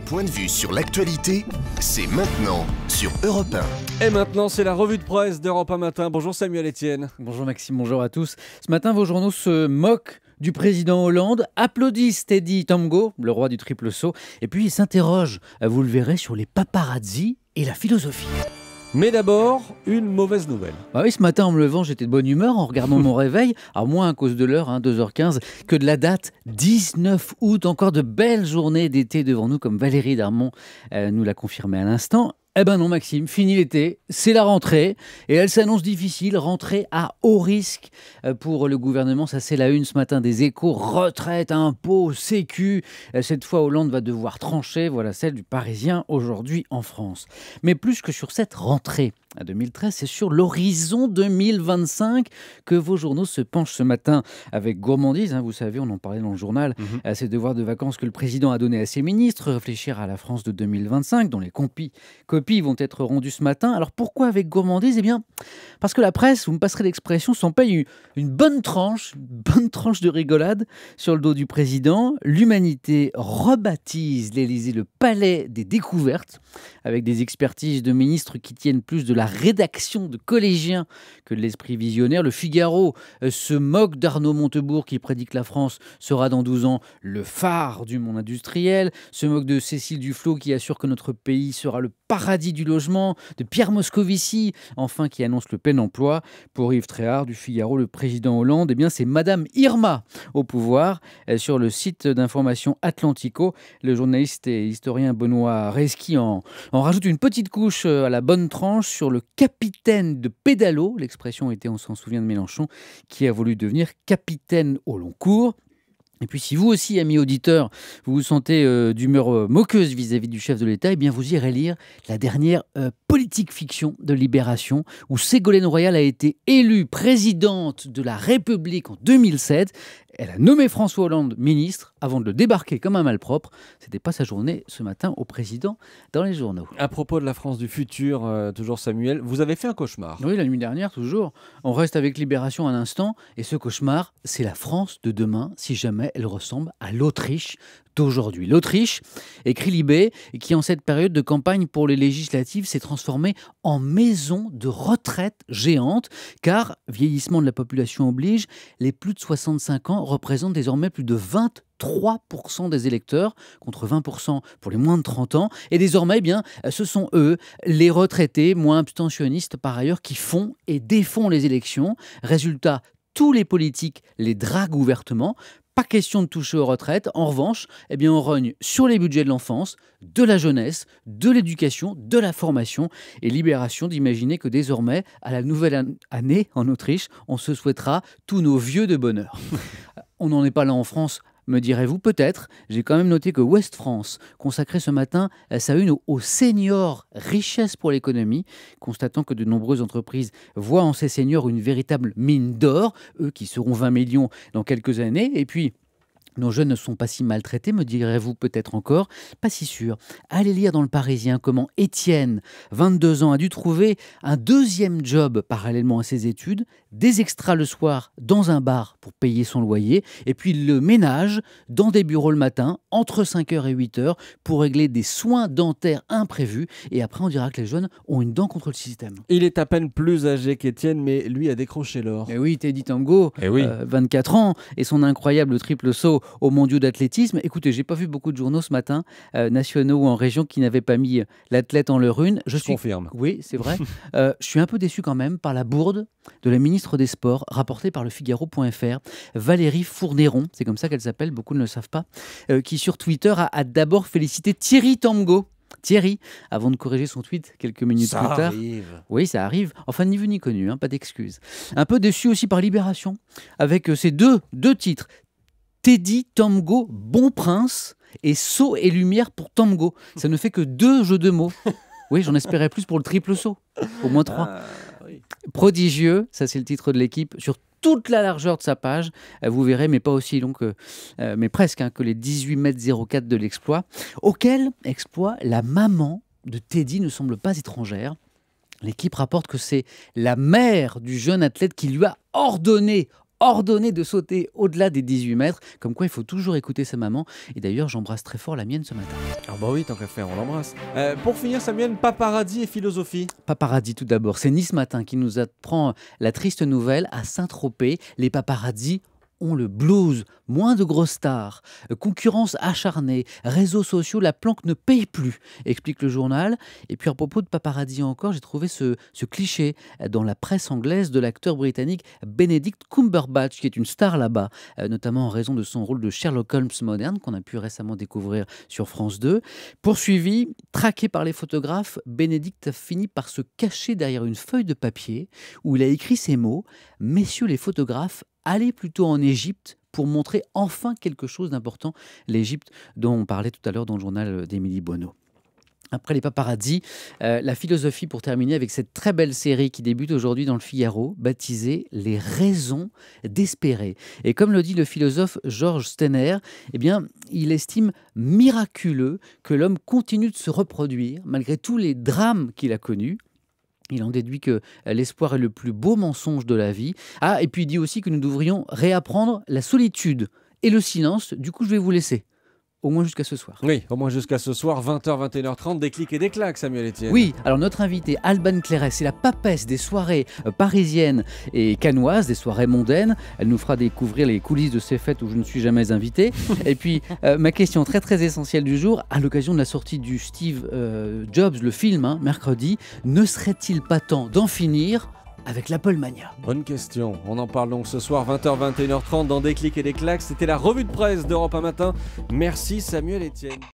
point points de vue sur l'actualité, c'est maintenant sur Europe 1. Et maintenant, c'est la revue de presse d'Europe 1 Matin. Bonjour Samuel Etienne. Bonjour Maxime, bonjour à tous. Ce matin, vos journaux se moquent du président Hollande, applaudissent Teddy Tango, le roi du triple saut, et puis ils s'interrogent, vous le verrez, sur les paparazzis et la philosophie. Mais d'abord, une mauvaise nouvelle. Bah oui, ce matin en me levant, j'étais de bonne humeur en regardant mon réveil, à moins à cause de l'heure, 2h15, hein, que de la date 19 août. Encore de belles journées d'été devant nous, comme Valérie Darmon euh, nous l'a confirmé à l'instant. Eh ben non, Maxime, fini l'été, c'est la rentrée et elle s'annonce difficile. Rentrée à haut risque euh, pour le gouvernement. Ça, c'est la une ce matin des échos. Retraite, impôts, sécu. Euh, cette fois, Hollande va devoir trancher. Voilà celle du Parisien aujourd'hui en France. Mais plus que sur cette rentrée, à 2013. C'est sur l'horizon 2025 que vos journaux se penchent ce matin avec gourmandise. Hein, vous savez, on en parlait dans le journal, mhm. à ces devoirs de vacances que le président a donnés à ses ministres, réfléchir à la France de 2025, dont les copies vont être rendues ce matin. Alors pourquoi avec gourmandise Eh bien, parce que la presse, vous me passerez l'expression, s'en paye une bonne tranche, une bonne tranche de rigolade sur le dos du président. L'humanité rebaptise l'Élysée le palais des découvertes, avec des expertises de ministres qui tiennent plus de la rédaction de collégiens que de l'esprit visionnaire. Le Figaro euh, se moque d'Arnaud Montebourg qui prédit que la France sera dans 12 ans le phare du monde industriel, se moque de Cécile Duflot qui assure que notre pays sera le paradis du logement, de Pierre Moscovici, enfin qui annonce le plein emploi. Pour Yves Tréhard du Figaro, le président Hollande, eh bien c'est Madame Irma au pouvoir. Euh, sur le site d'information Atlantico, le journaliste et historien Benoît Reski en, en rajoute une petite couche euh, à la bonne tranche sur le le capitaine de pédalo, l'expression était, on s'en souvient, de Mélenchon, qui a voulu devenir capitaine au long cours. Et puis si vous aussi, amis auditeurs, vous vous sentez euh, d'humeur euh, moqueuse vis-à-vis du chef de l'État, eh bien vous irez lire la dernière euh, politique fiction de Libération, où Ségolène Royal a été élue présidente de la République en 2007. Elle a nommé François Hollande ministre avant de le débarquer comme un malpropre. C'était pas sa journée ce matin au président dans les journaux. À propos de la France du futur, euh, toujours Samuel, vous avez fait un cauchemar. Oui, la nuit dernière, toujours. On reste avec Libération un instant, et ce cauchemar, c'est la France de demain, si jamais elle ressemble à l'Autriche aujourd'hui L'Autriche, écrit Libé, qui en cette période de campagne pour les législatives s'est transformée en maison de retraite géante, car, vieillissement de la population oblige, les plus de 65 ans représentent désormais plus de 23% des électeurs contre 20% pour les moins de 30 ans. Et désormais, eh bien, ce sont eux, les retraités, moins abstentionnistes par ailleurs, qui font et défont les élections. Résultat, tous les politiques les draguent ouvertement, pas question de toucher aux retraites. En revanche, eh bien, on rogne sur les budgets de l'enfance, de la jeunesse, de l'éducation, de la formation. Et libération d'imaginer que désormais, à la nouvelle année en Autriche, on se souhaitera tous nos vieux de bonheur. on n'en est pas là en France, me direz-vous peut-être. J'ai quand même noté que West France consacrait ce matin euh, sa une aux seniors, richesse pour l'économie, constatant que de nombreuses entreprises voient en ces seniors une véritable mine d'or, eux qui seront 20 millions dans quelques années. Et puis, nos jeunes ne sont pas si maltraités, me direz-vous peut-être encore Pas si sûr. Allez lire dans le Parisien comment Étienne, 22 ans, a dû trouver un deuxième job parallèlement à ses études, des extras le soir dans un bar pour payer son loyer, et puis le ménage dans des bureaux le matin, entre 5h et 8h, pour régler des soins dentaires imprévus. Et après, on dira que les jeunes ont une dent contre le système. Il est à peine plus âgé qu'Étienne, mais lui a décroché l'or. Et eh oui, Teddy Tango, 24 eh euh, ans, et son incroyable triple saut aux mondiaux d'athlétisme. Écoutez, j'ai pas vu beaucoup de journaux ce matin, euh, nationaux ou en région, qui n'avaient pas mis euh, l'athlète en leur une. Je, suis... confirme. Oui, c'est vrai. Euh, je suis un peu déçu quand même par la bourde de la ministre des Sports, rapportée par le Figaro.fr, Valérie Fourneron, c'est comme ça qu'elle s'appelle, beaucoup ne le savent pas, qui sur Twitter a, d'abord félicité Thierry Tango. Thierry, avant de corriger son tweet quelques minutes plus tard. Ça Arrive. Oui, ça arrive. Enfin, ni vu ni connu, hein, pas d'excuses. Un peu déçu aussi par Libération, avec ses deux, deux titres. Teddy, Tomgo, Bon Prince et Saut et Lumière pour Tomgo. Ça ne fait que deux jeux de mots. Oui, j'en espérais plus pour le triple saut, au moins trois. Ah, Prodigieux, ça c'est le titre de l'équipe, sur toute la largeur de sa page. Euh, vous verrez, mais pas aussi long que, euh, mais presque, hein, que les 18 mètres 04 de l'exploit, auquel exploit la maman de Teddy ne semble pas étrangère. L'équipe rapporte que c'est la mère du jeune athlète qui lui a ordonné, ordonné de sauter au-delà des 18 mètres. Comme quoi, il faut toujours écouter sa maman. Et d'ailleurs, j'embrasse très fort la mienne ce matin. Ah bah oui, tant qu'à faire, on l'embrasse. Euh, pour finir, Samuel, paparazzi et philosophie. Paparazzi tout d'abord. C'est Nice Matin qui nous apprend la triste nouvelle à Saint-Tropez. Les paparazzi ont le blues, moins de grosses stars, concurrence acharnée, réseaux sociaux, la planque ne paye plus, explique le journal. Et puis à propos de paparazzi encore, j'ai trouvé ce, cliché dans la presse anglaise de l'acteur britannique Benedict Cumberbatch, qui est une star là-bas, euh, notamment en raison de son rôle de Sherlock Holmes moderne qu'on a pu récemment découvrir sur France 2. Poursuivi, traqué par les photographes, Benedict finit par se cacher derrière une feuille de papier où il a écrit ces mots Messieurs les photographes, Aller plutôt en Égypte pour montrer enfin quelque chose d'important, l'Égypte dont on parlait tout à l'heure dans le journal d'Émilie Bonneau. Après les paparazzi, euh, la philosophie pour terminer avec cette très belle série qui débute aujourd'hui dans le Figaro, baptisée Les raisons d'espérer. Et comme le dit le philosophe Georges Stenner, eh bien, il estime miraculeux que l'homme continue de se reproduire malgré tous les drames qu'il a connus, il en déduit que euh, l'espoir est le plus beau mensonge de la vie. Ah, et puis il dit aussi que nous devrions réapprendre la solitude et le silence. Du coup, je vais vous laisser au moins jusqu'à ce soir. Oui, au moins jusqu'à ce soir, 20h, 21h30, des clics et des claques, Samuel Etienne. Oui, alors notre invité, Alban Cléret, c'est la papesse des soirées euh, parisiennes et canoises, des soirées mondaines. Elle nous fera découvrir les coulisses de ces fêtes où je ne suis jamais invité. et puis, euh, ma question très très essentielle du jour, à l'occasion de la sortie du Steve euh, Jobs, le film, hein, mercredi, ne serait-il pas temps d'en finir avec la Bonne question. On en parle donc ce soir 20h 21h30 dans Des clics et des claques. C'était la revue de presse d'Europe un matin. Merci Samuel Etienne.